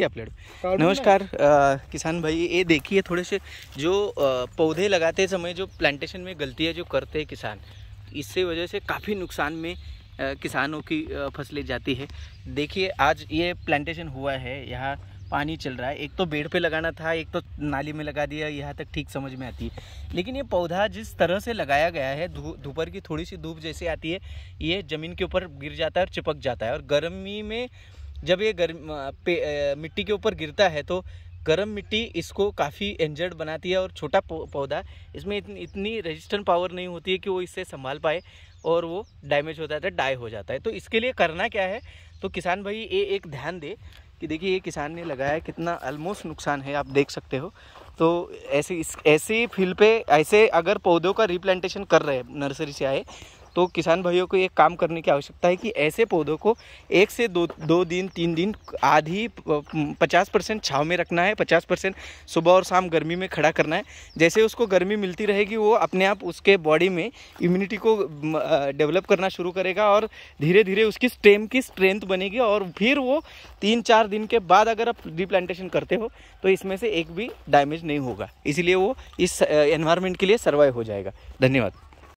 नमस्ते आप लड़ नमस्कार किसान भाई ये देखिए थोड़े से जो पौधे लगाते समय जो प्लांटेशन में गलतियाँ जो करते हैं किसान इससे वजह से काफ़ी नुकसान में आ, किसानों की फसलें जाती है देखिए आज ये प्लांटेशन हुआ है यहाँ पानी चल रहा है एक तो बेड पे लगाना था एक तो नाली में लगा दिया यहाँ तक ठीक समझ में आती है लेकिन ये पौधा जिस तरह से लगाया गया है दोपहर दु, की थोड़ी सी धूप जैसे आती है ये ज़मीन के ऊपर गिर जाता है और चिपक जाता है और गर्मी में जब ये गर्म मिट्टी के ऊपर गिरता है तो गर्म मिट्टी इसको काफ़ी एंजर्ड बनाती है और छोटा पौधा इसमें इतनी इतनी रेजिस्टेंट पावर नहीं होती है कि वो इससे संभाल पाए और वो डैमेज हो जाता है डाई हो जाता है तो इसके लिए करना क्या है तो किसान भाई ये एक ध्यान दे कि देखिए ये किसान ने लगाया है कितना ऑलमोस्ट नुकसान है आप देख सकते हो तो ऐसे इस ऐसे फील्ड पे ऐसे अगर पौधों का रिप्लांटेशन कर रहे हैं नर्सरी से आए तो किसान भाइयों को एक काम करने की आवश्यकता है कि ऐसे पौधों को एक से दो दो दिन तीन दिन आधी पचास परसेंट छाव में रखना है पचास परसेंट सुबह और शाम गर्मी में खड़ा करना है जैसे उसको गर्मी मिलती रहेगी वो अपने आप उसके बॉडी में इम्यूनिटी को डेवलप करना शुरू करेगा और धीरे धीरे उसकी स्टेम की स्ट्रेंथ बनेगी और फिर वो तीन चार दिन के बाद अगर आप रिप्लांटेशन करते हो तो इसमें से एक भी डैमेज नहीं होगा इसलिए वो इस एनवायरमेंट के लिए सर्वाइव हो जाएगा धन्यवाद